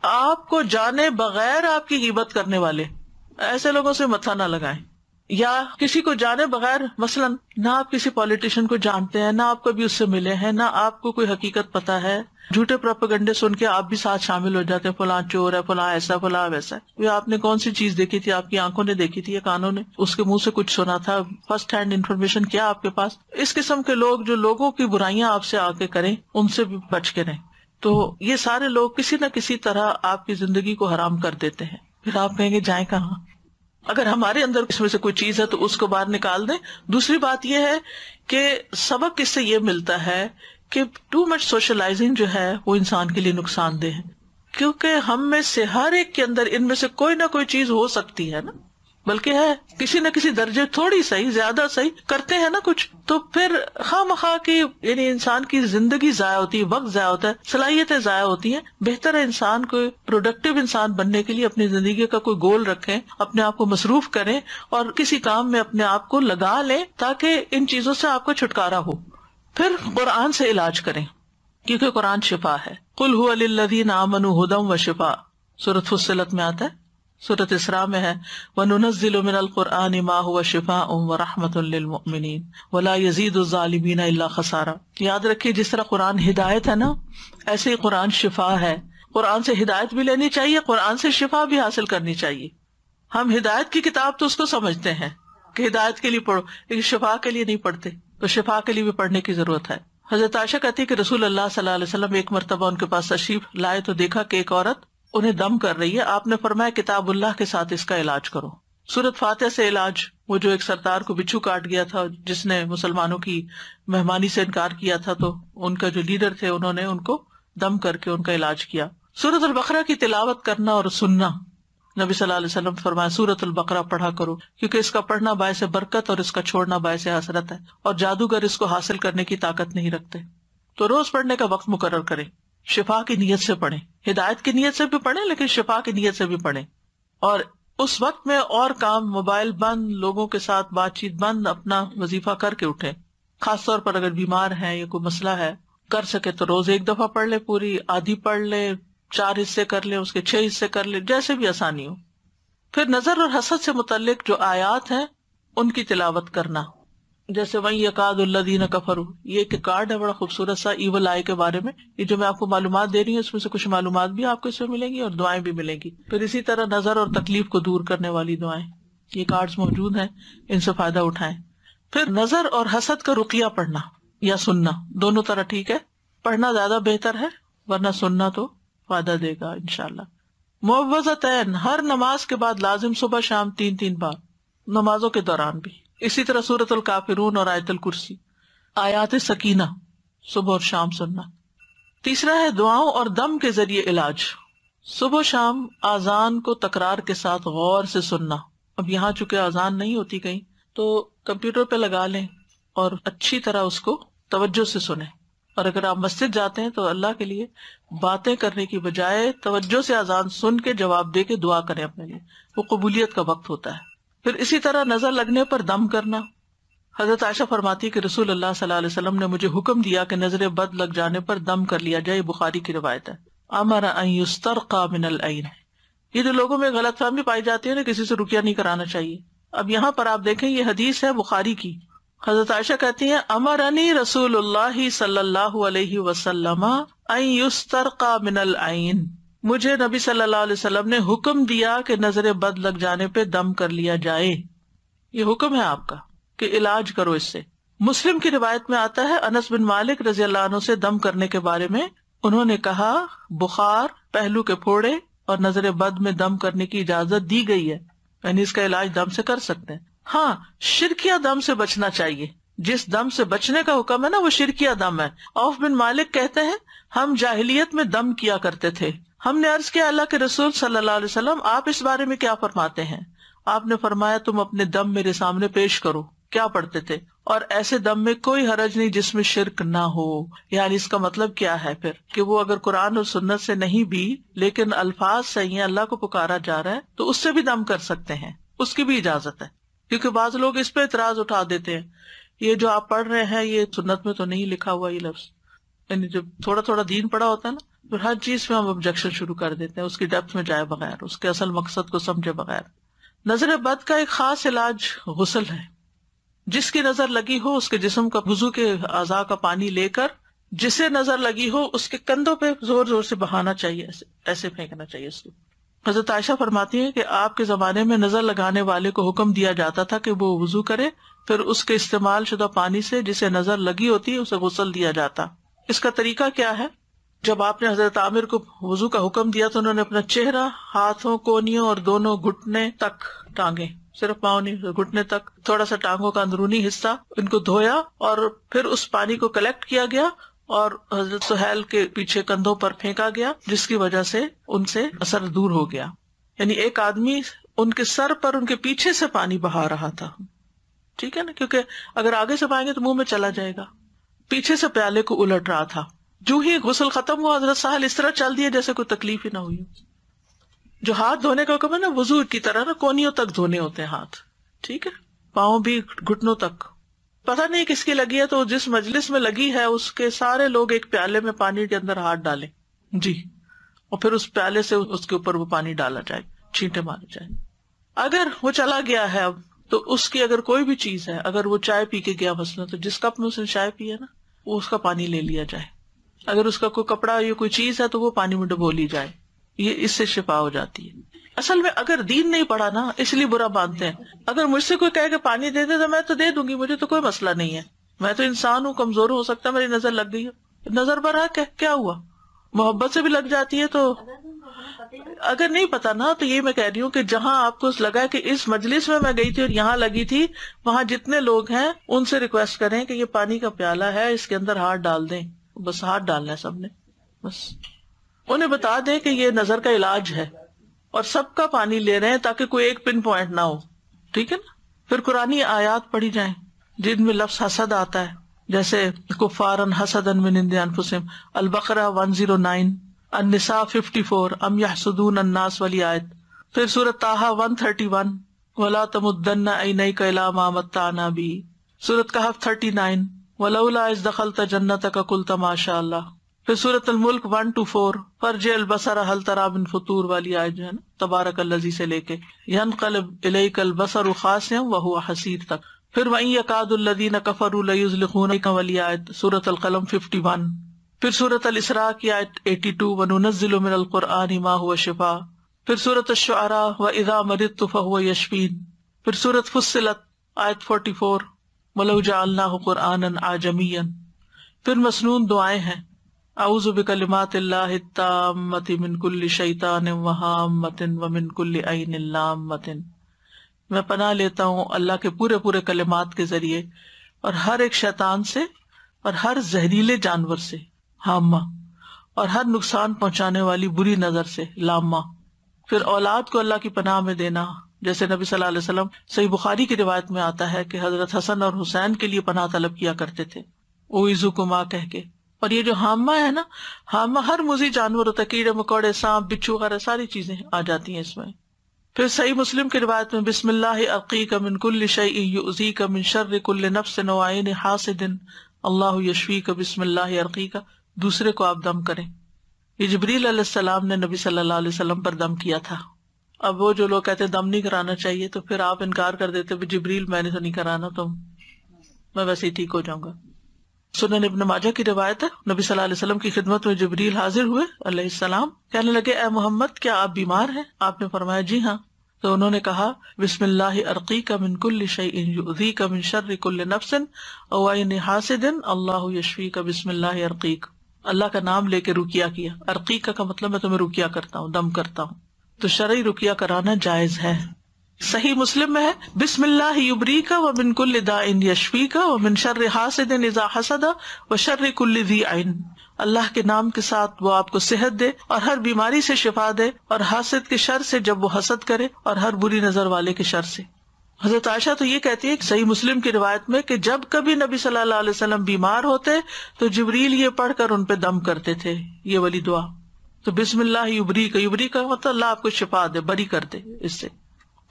आपको जाने बगैर आपकी हिम्मत करने वाले ऐसे लोगों से मथा ना लगाएं या किसी को जाने बगैर मसलन ना आप किसी पॉलिटिशियन को जानते हैं ना आप कभी उससे मिले हैं ना आपको कोई हकीकत पता है झूठे प्रोपोगंडे सुन के आप भी साथ शामिल हो जाते हैं फला चोर है फला ऐसा फला वैसा ये आपने कौन सी चीज देखी थी आपकी आंखों ने देखी थी या कानों ने उसके मुंह से कुछ सुना था फर्स्ट हैंड इन्फॉर्मेशन क्या आपके पास इस किस्म के लोग जो लोगों की बुराइयां आपसे आके करें उनसे भी बच के रहें तो ये सारे लोग किसी न किसी तरह आपकी जिंदगी को हराम कर देते हैं फिर आप कहेंगे जाए कहाँ अगर हमारे अंदर इसमें से कोई चीज है तो उसको बाहर निकाल दें दूसरी बात यह है कि सबक इससे ये मिलता है कि टू मच सोशलाइजिंग जो है वो इंसान के लिए नुकसानदेह है क्योंकि हम में से हर एक के अंदर इनमें से कोई ना कोई चीज हो सकती है ना बल्कि है किसी न किसी दर्जे थोड़ी सही ज्यादा सही करते हैं ना कुछ तो फिर खाम खा के यानी इंसान की जिंदगी जाया होती है वक्त जाया होता है सलाहियतें जाया होती हैं बेहतर है इंसान को प्रोडक्टिव इंसान बनने के लिए अपनी जिंदगी का कोई गोल रखें अपने आप को मसरूफ करें और किसी काम में अपने आप को लगा लें ताकि इन चीजों से आपको छुटकारा हो फिर कुरान से इलाज करें क्योंकि कुरान शिफा है कुल हुदीन आमन हुदम व शिफा सूरत फुसलत में आता है सूरत इसरा में है वनुनजिल कुरान मा हुआ शिफा उम व रहमतमिन वला यजीद ज़ालिमीन अल्ला खसारा याद रखिये जिस तरह कुरान हिदायत है ना ऐसे ही कुरान शिफा है कुरान से हिदायत भी लेनी चाहिए कुरान से शिफा भी हासिल करनी चाहिए हम हिदायत की किताब तो उसको समझते हैं कि हिदायत के लिए पढ़ो लेकिन शिफा के लिए नहीं पढ़ते तो शिफा के लिए भी पढ़ने की जरूरत है हजरत आशा कहती है कि रसूल अल्लाह सल्लल्लाहु अलैहि वसल्लम एक मरतबा उनके पास तशीफ लाए तो देखा कि एक औरत उन्हें दम कर रही है आपने फरमाया किताबुल्लाह के साथ इसका इलाज करो सूरत फातह से इलाज वो जो एक सरदार को बिच्छू काट गया था जिसने मुसलमानों की मेहमानी से इनकार किया था तो उनका जो लीडर थे उन्होंने उनको दम करके उनका इलाज किया सूरत बकरा की तिलावत करना और सुनना नबी सल्लल्लाहु अलैहि वसल्लम फरमाया सूरत बकरा पढ़ा करो क्योंकि इसका पढ़ना से बरकत और इसका छोड़ना से हसरत है और जादूगर इसको हासिल करने की ताकत नहीं रखते तो रोज पढ़ने का वक्त मुकर करें शिफा की नीयत से पढ़े हिदायत की नीयत से भी पढ़े लेकिन शिफा की नीयत से भी पढ़े और उस वक्त में और काम मोबाइल बंद लोगों के साथ बातचीत बंद अपना वजीफा करके उठे खासतौर पर अगर बीमार है या कोई मसला है कर सके तो रोज एक दफा पढ़ ले पूरी आधी पढ़ ले चार हिस्से कर ले उसके छह हिस्से कर ले जैसे भी आसानी हो फिर नजर और हसद से मुतलिक जो आयात है उनकी तिलावत करना जैसे वही यकादीन कफर ये एक कार्ड है बड़ा खूबसूरत सा ईवल आय के बारे में ये जो मैं आपको मालूम दे रही हूँ उसमें से कुछ मालूम भी आपको इसमें मिलेंगी और दुआएं भी मिलेंगी फिर इसी तरह नजर और तकलीफ को दूर करने वाली दुआएं ये कार्ड मौजूद है इनसे फायदा उठाए फिर नजर और हसद का रुकिया पढ़ना या सुनना दोनों तरह ठीक है पढ़ना ज्यादा बेहतर है वरना सुनना तो फायदा देगा इनशाला मुआवजा तैन हर नमाज के बाद लाजिम सुबह शाम तीन तीन बार नमाजों के दौरान भी इसी तरह सूरतुल काफिरून और आयतल कुर्सी आयात सकीना सुबह और शाम सुनना तीसरा है दुआओं और दम के जरिए इलाज सुबह शाम आजान को तकरार के साथ गौर से सुनना अब यहाँ चूंकि आजान नहीं होती कहीं तो कंप्यूटर पे लगा लें और अच्छी तरह उसको तवज्जो से सुने और अगर आप मस्जिद जाते हैं तो अल्लाह के लिए बातें करने की बजाय तवज्जो से आजान सुन के जवाब दे के दुआ करें अपने लिए वो कबूलियत का वक्त होता है फिर इसी तरह नजर लगने पर दम करना हजरत आयशा फरमाती कि रसूल अल्लाह सल्लल्लाहु ने मुझे हुक्म दिया कि नजरें बद लग जाने पर दम कर लिया जाए बुखारी की रवायत है आमारा अयुस्तर का मिनल आइन ये जो लोगों में गलत फहमी पाई जाती है ना किसी से रुकिया नहीं कराना चाहिए अब यहाँ पर आप देखें ये हदीस है बुखारी की हजरत आयशा कहती है अमर अनी रसूल सल्लाह वसलम अयुस्तर का मिनल आइन मुझे नबी सल्लल्लाहु अलैहि वसल्लम ने हुक्म दिया कि नजर बद लग जाने पे दम कर लिया जाए ये हुक्म है आपका कि इलाज करो इससे मुस्लिम की रिवायत में आता है अनस बिन मालिक रजी अल्लाह से दम करने के बारे में उन्होंने कहा बुखार पहलू के फोड़े और नजर बद में दम करने की इजाजत दी गई है यानी इसका इलाज दम से कर सकते हैं हाँ शिरकिया दम से बचना चाहिए जिस दम से बचने का हुक्म है ना वो शिरकिया दम है औफ बिन मालिक कहते हैं हम जाहिलियत में दम किया करते थे हमने अर्ज किया अल्लाह के रसूल सल्लल्लाहु अलैहि वसल्लम आप इस बारे में क्या फरमाते हैं आपने फरमाया तुम अपने दम मेरे सामने पेश करो क्या पढ़ते थे और ऐसे दम में कोई हरज नहीं जिसमें शिरक ना हो यानी इसका मतलब क्या है फिर कि वो अगर कुरान और सुन्नत से नहीं भी लेकिन अल्फाज सही है अल्लाह को पुकारा जा रहा है तो उससे भी दम कर सकते हैं उसकी भी इजाजत है क्योंकि बाज लोग इस पे इतराज उठा देते हैं ये जो आप पढ़ रहे हैं ये सुन्नत में तो नहीं लिखा हुआ ये लफ्ज यानी जब थोड़ा थोड़ा दीन पड़ा होता है ना फिर हर चीज में हम ऑब्जेक्शन शुरू कर देते हैं उसकी डेप्थ में जाए बगैर उसके असल मकसद को समझे बगैर नजर बद का एक खास इलाज गुसल है जिसकी नजर लगी हो उसके जिसम का वजू के अजा का पानी लेकर जिसे नजर लगी हो उसके कंधों पे जोर जोर से बहाना चाहिए ऐसे ऐसे फेंकना चाहिए उसको हजरत आयशा फरमाती है की आपके जमाने में नजर लगाने वाले को हुक्म दिया जाता था कि वो वजू करे फिर उसके इस्तेमाल शुदा पानी से जिसे नजर लगी होती है उसे गुसल दिया जाता इसका तरीका क्या है जब आपने हजरत आमिर को वजू का हुक्म दिया तो उन्होंने अपना चेहरा हाथों कोनियों और दोनों घुटने तक टांगे सिर्फ पाओ नहीं तो घुटने तक थोड़ा सा टांगों का अंदरूनी हिस्सा इनको धोया और फिर उस पानी को कलेक्ट किया गया और हजरत सुहेल के पीछे कंधों पर फेंका गया जिसकी वजह से उनसे असर दूर हो गया यानी एक आदमी उनके सर पर उनके पीछे से पानी बहा रहा था ठीक है ना क्योंकि अगर आगे से पाएंगे तो मुंह में चला जाएगा पीछे से प्याले को उलट रहा था जो ही गुसल खत्म हुआ हजरत साहल इस तरह चल दिया जैसे कोई तकलीफ ही ना हुई जो हाथ धोने का कम है ना वजू की तरह ना कोनियों तक धोने होते हैं हाथ ठीक है पाओ भी घुटनों तक पता नहीं किसकी लगी है तो जिस मजलिस में लगी है उसके सारे लोग एक प्याले में पानी के अंदर हाथ डालें जी और फिर उस प्याले से उसके ऊपर वो पानी डाला जाए छींटे मारे जाए अगर वो चला गया है अब तो उसकी अगर कोई भी चीज है अगर वो चाय पी के गया मसला तो जिस कप में उसने चाय पी है ना वो उसका पानी ले लिया जाए अगर उसका कोई कपड़ा या कोई चीज है तो वो पानी में डुबो ली जाए ये इससे शिफा हो जाती है असल में अगर दीन नहीं पड़ा ना इसलिए बुरा मानते हैं अगर मुझसे कोई कहे कि पानी दे दे तो मैं तो दे दूंगी मुझे तो कोई मसला नहीं है मैं तो इंसान हूँ कमजोर हो सकता मेरी नजर लग गई है नजर पर हक है क्या हुआ मोहब्बत से भी लग जाती है तो अगर नहीं पता ना तो ये मैं कह रही हूँ कि जहाँ आपको लगा कि इस मजलिस में मैं गई थी और यहाँ लगी थी वहाँ जितने लोग हैं उनसे रिक्वेस्ट करें कि ये पानी का प्याला है इसके अंदर हाथ डाल दें बस हाथ डालना है सबने बस उन्हें बता दें कि ये नजर का इलाज है और सबका पानी ले रहे हैं ताकि कोई एक पिन पॉइंट ना हो ठीक है ना फिर कुरानी आयात पढ़ी जाए जिनमें लफ्स हसद आता है जैसे कुफारन हसदन मिन फुसम अलबकरा वन जीरो नाइन अनसा फिफ्टी फोर अम यासुदून अन्नास वाली आयत फिर सूरत ताहा वन थर्टी वन वला तमुद्दन्ना नई कैला मामत्ताना भी सूरत कहफ थर्टी नाइन वलाउला इस दखल तजन्नत का कुल तमाशा अल्लाह फिर सूरत मुल्क वन टू फोर फर्ज जे अलबसर हल तराब इन फतूर वाली आय जो है ना तबारक लजी से लेके यन कलब इलेकल बसर खास वह हसीर तक फिर वही अकादीन कफर वाली आयत सूरत अलकलम फिफ्टी वन फिर सूरत अल इसरा की आयत एटी टू वनुनजिलकुरान मा हुआ शिफा फिर सूरत शारा व इजा मरित तुफा हुआ यशफीन फिर सूरत फुसलत आयत फोर्टी फोर मलोजा अल्लाह कुरआन आजमीन फिर मसनून दुआएं हैं من كل شيطان शैतान ومن كل عين मतिन मैं पना लेता हूँ अल्लाह के पूरे पूरे कलिमात के जरिए और हर एक शैतान से और हर जहरीले जानवर से हामा और हर नुकसान पहुंचाने वाली बुरी नजर से लामा फिर औलाद को अल्लाह की पनाह में देना जैसे नबी सल्लल्लाहु अलैहि वसल्लम सही बुखारी की रिवायत में आता है कि हजरत हसन और हुसैन के लिए पनाह तलब किया करते थे ओ इजू कुमा कह के और ये जो हामा है ना हामा हर मुजी जानवर होता है कीड़े मकोड़े सांप बिच्छू वगैरह सारी चीजें आ जाती हैं इसमें फिर सही मुस्लिम की रिवायत में बिस्मिल्लाह कुल कुल नफ्स अल्लाह का बिस्मिल्लाह दूसरे को आप दम करें ये सलाम ने नबी सल्लल्लाहु अलैहि वसल्लम पर दम किया था अब वो जो लोग कहते हैं दम नहीं कराना चाहिए तो फिर आप इनकार कर देते जबरील मैंने तो नहीं कराना तुम मैं वैसे ही ठीक हो जाऊंगा सुनन इबन माजा की रिवायत है नबी सल्लल्लाहु अलैहि वसल्लम की खिदमत में जबरील हाजिर हुए अल्लाम कहने लगे ए मोहम्मद क्या आप बीमार हैं आपने फरमाया जी हाँ तो उन्होंने कहा बिस्मिल्लाह का मिन का मिन शर्रिकल नफसिन अल्लाह यशवी का बिस्मिल्लाह अल्लाह का नाम लेके रुकिया किया अर्कीका का मतलब मैं तुम्हें रुकिया करता हूँ दम करता हूँ तो शरय रुकिया कराना जायज है सही मुस्लिम में है बिस्मिल्लाबरी का व बिन कुल दाइन यशवी का व बिन शर हासद व शर कुल्ल आइन अल्लाह के नाम के साथ वो आपको सेहत दे और हर बीमारी से शिफा दे और हासिद के शर से जब वो हसद करे और हर बुरी नजर वाले के शर से हजरत आयशा तो ये कहती है कि सही मुस्लिम की रिवायत में कि जब कभी नबी सल्लल्लाहु अलैहि वसल्लम बीमार होते तो जिबरील ये पढ़कर उन पे दम करते थे ये वाली दुआ तो बिस्मिल्लाह युबरी का युबरी का मतलब अल्लाह आपको शिफा दे बरी कर दे इससे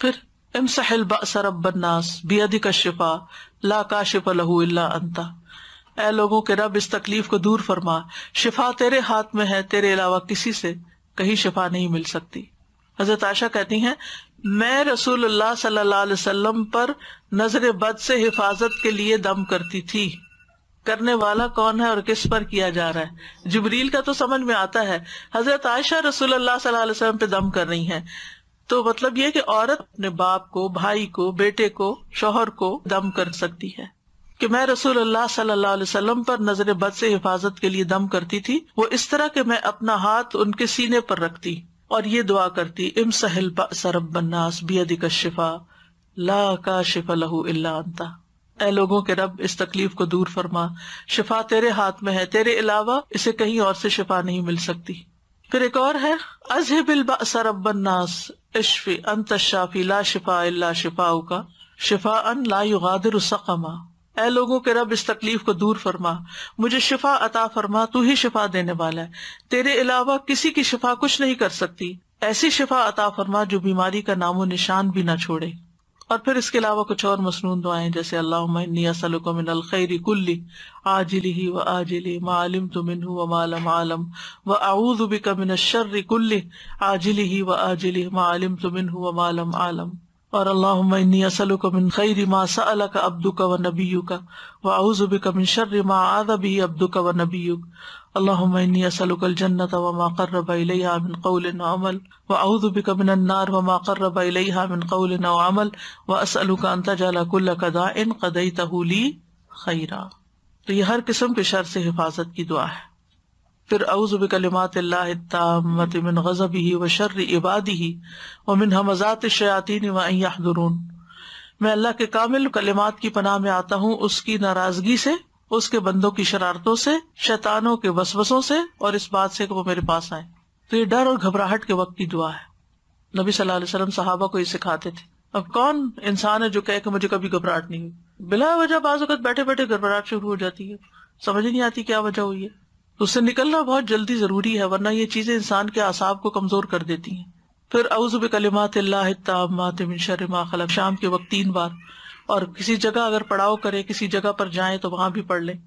फिर इमसहिल बसरबनास बियदी का शिफा ला का शिफा लहू अल्ला अंता ए लोगों के रब इस तकलीफ को दूर फरमा शिफा तेरे हाथ में है तेरे अलावा किसी से कहीं शिफा नहीं मिल सकती हजरत आशा कहती हैं मैं रसूल सल्लल्लाहु अलैहि वसल्लम पर नजर बद से हिफाजत के लिए दम करती थी करने वाला कौन है और किस पर किया जा रहा है जबरील का तो समझ में आता है हजरत आयशा रसूल सल्लल्लाहु अलैहि वसल्लम पे दम कर रही हैं तो मतलब ये कि औरत अपने बाप को भाई को बेटे को शोहर को दम कर सकती है कि मैं रसूल अल्लाह सल्लल्लाहु अलैहि वसल्लम पर नजर बद से हिफाजत के लिए दम करती थी वो इस तरह के मैं अपना हाथ उनके सीने पर रखती और ये दुआ करती इम सहल सरबन्नास बन्नास शिफा ला का शिफा लहू इल्ला अंता ए लोगों के रब इस तकलीफ को दूर फरमा शिफा तेरे हाथ में है तेरे अलावा इसे कहीं और से शिफा नहीं मिल सकती फिर एक और है अजहबिल सरबन्नास इश्फी अंत शाफी ला शिफा अल्ला शिफाउ का शिफा अन ला युगादिर सकमा ए लोगों के रब इस तकलीफ को दूर फरमा मुझे शिफा अता फरमा तू ही शिफा देने वाला है तेरे अलावा किसी की शिफा कुछ नहीं कर सकती ऐसी शिफा अता फरमा जो बीमारी का नामो निशान भी ना छोड़े और फिर इसके अलावा कुछ और मसनू दुआएं जैसे अल्लाह आजिली ही व आजिली मालम का आलम और मा अब्दू का व नबीयू का व का मिन शर्री आदबी अब्दू का व नबी اللهم إني أسألك الجنة وما قرب إليها من قول وعمل وأعوذ بك من النار وما قرب إليها من قول وعمل وأسألك أن تجعل كل قضاء قضيته لي خيرا तो ये हर किस्म के शर से हिफाजत की दुआ है फिर अउजुब कलिमात मिन गजब ही व शर इबादी ही व मिन हमजात शयातीन वहदरून मैं अल्लाह के कामिल कलिमात की पनाह में आता हूँ उसकी नाराजगी से उसके बंदों की शरारतों से शैतानों के वसवसों से और इस बात से कि वो मेरे पास आए तो ये डर और घबराहट के वक्त की दुआ है नबी सल्लल्लाहु अलैहि वसल्लम सहाबा को ये सिखाते थे अब कौन इंसान है जो कहे कि मुझे कभी घबराहट नहीं हुई बिला वजह बाजत बैठे बैठे घबराहट शुरू हो जाती है समझ नहीं आती क्या वजह हुई है तो उससे निकलना बहुत जल्दी जरूरी है वरना ये चीजें इंसान के आसाब को कमजोर कर देती हैं फिर अवजुब कलिमात शाम के वक्त तीन बार और किसी जगह अगर पड़ाव करे किसी जगह पर जाए तो वहां भी पढ़ लें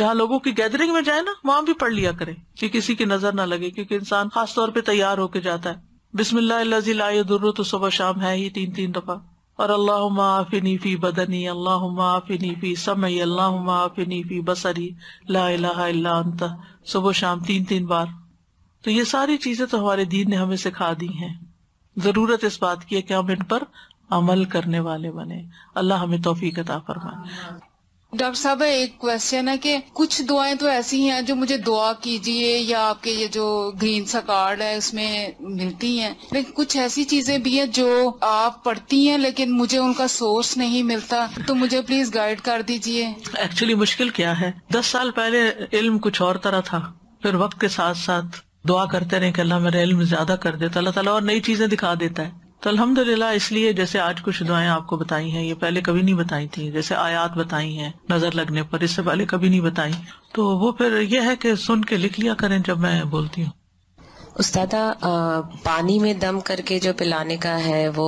जहाँ लोगों की गैदरिंग में जाए ना वहां भी पढ़ लिया करें कि किसी की नजर ना लगे क्योंकि इंसान खास तौर पे तैयार होके जाता है बिस्मिल्लाह तो सुबह शाम है ही तीन तीन दफा और अल्लाह माफिनी फी बदनी अल्लाह माफिनी फी समय अल्लाह माफिनी फी बसरी ला सुबह शाम तीन तीन बार तो ये सारी चीजें तो हमारे दीन ने हमें सिखा दी हैं जरूरत इस बात की है कि हम इन पर अमल करने वाले बने अल्लाह हमें तोफी अता फरमाए डॉक्टर साहब एक क्वेश्चन है कि कुछ दुआएं तो ऐसी हैं जो मुझे दुआ कीजिए या आपके ये जो ग्रीन सा कार्ड है उसमें मिलती हैं लेकिन कुछ ऐसी चीजें भी हैं जो आप पढ़ती हैं लेकिन मुझे उनका सोर्स नहीं मिलता तो मुझे प्लीज गाइड कर दीजिए एक्चुअली मुश्किल क्या है दस साल पहले इल्म कुछ और तरह था फिर वक्त के साथ साथ दुआ करते रहे कि अल्लाह मेरा इल्म ज्यादा कर देता अल्लाह तला और नई चीजें दिखा देता है तो अल्हम्दुलिल्लाह इसलिए जैसे आज कुछ दुआएं आपको बताई हैं ये पहले कभी नहीं बताई थी जैसे आयात बताई हैं नजर लगने पर इससे पहले कभी नहीं बताई तो वो फिर यह है कि सुन के लिख लिया करें जब मैं बोलती हूँ उस्तादा पानी में दम करके जो पिलाने का है वो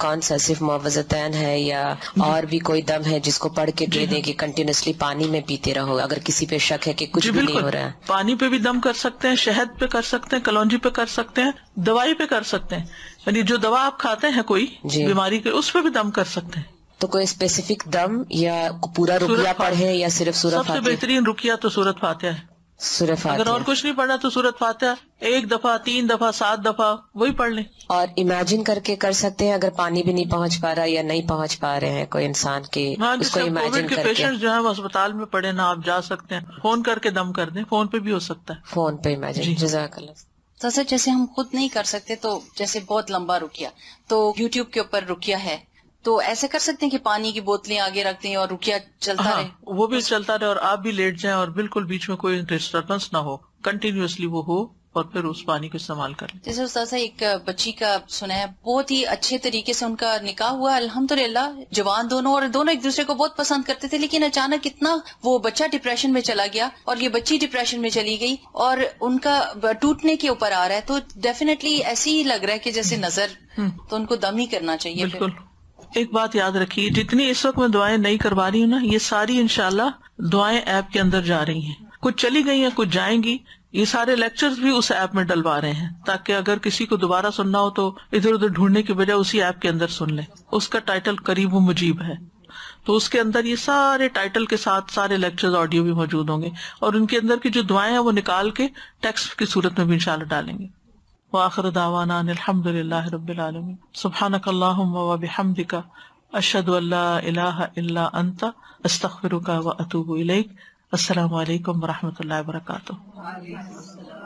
कौन सा सिर्फ मुआवजतैन है या और भी कोई दम है जिसको पढ़ के दे दें कि कंटिन्यूसली पानी में पीते रहो अगर किसी पे शक है कि कुछ भी नहीं हो रहा है पानी पे भी दम कर सकते हैं शहद पे कर सकते हैं कलौजी पे कर सकते हैं दवाई पे कर सकते हैं यानी जो दवा आप खाते हैं कोई बीमारी के उस पर भी दम कर सकते हैं तो कोई स्पेसिफिक दम या पूरा रुकिया पढ़े या सिर्फ सूरत सबसे बेहतरीन रुकिया तो सूरत फातिया है सूरत अगर और कुछ नहीं पढ़ना तो सूरत फातह एक दफा तीन दफा सात दफा वही पढ़ लें और इमेजिन करके कर सकते हैं अगर पानी भी नहीं पहुंच पा रहा या नहीं पहुंच पा रहे हैं कोई इंसान के हाँ, इमेजिन करके पेशेंट जो है वो अस्पताल में पड़े ना आप जा सकते हैं फोन करके दम कर दें फोन पे भी हो सकता है फोन पे इमेजिन जजाकल्ला तो सर जैसे हम खुद नहीं कर सकते तो जैसे बहुत लंबा रुकिया तो यूट्यूब के ऊपर रुकिया है तो ऐसे कर सकते हैं कि पानी की बोतलें आगे रख हैं और रुकिया चलता हाँ, रहे वो भी चलता रहे और आप भी लेट जाएं और बिल्कुल बीच में कोई डिस्टर्बेंस ना हो कंटिन्यूसली वो हो और फिर उस पानी को इस्तेमाल कर जैसे उस एक बच्ची का सुना है बहुत ही अच्छे तरीके से उनका निकाह हुआ अल्हम्दुलिल्लाह जवान दोनों और दोनों एक दूसरे को बहुत पसंद करते थे लेकिन अचानक इतना वो बच्चा डिप्रेशन में चला गया और ये बच्ची डिप्रेशन में चली गई और उनका टूटने के ऊपर आ रहा है तो डेफिनेटली ऐसे ही लग रहा है की जैसे हम्म। नजर हम्म। तो उनको दम ही करना चाहिए बिल्कुल एक बात याद रखिए जितनी इस वक्त मैं दुआएं नहीं करवा रही हूँ ना ये सारी इनशाला दुआएं ऐप के अंदर जा रही हैं कुछ चली गई हैं कुछ जाएंगी ये सारे लेक्चर्स भी उस ऐप में डलवा रहे हैं ताकि अगर किसी को दोबारा सुनना हो तो इधर उधर ढूंढने की बजाय उसी ऐप के अंदर सुन ले उसका टाइटल करीब मुजीब है तो उसके अंदर ये सारे टाइटल के साथ सारे लेक्चर ऑडियो भी मौजूद होंगे और उनके अंदर की जो दुआएं हैं वो निकाल के टेक्स्ट की सूरत में भी इंशाला डालेंगे وآخر دعوانا أن الحمد لله رب العالمين سبحانك اللهم وبحمدك أشهد أن لا إله إلا أنت أستغفرك وأتوب إليك السلام عليكم ورحمة الله وبركاته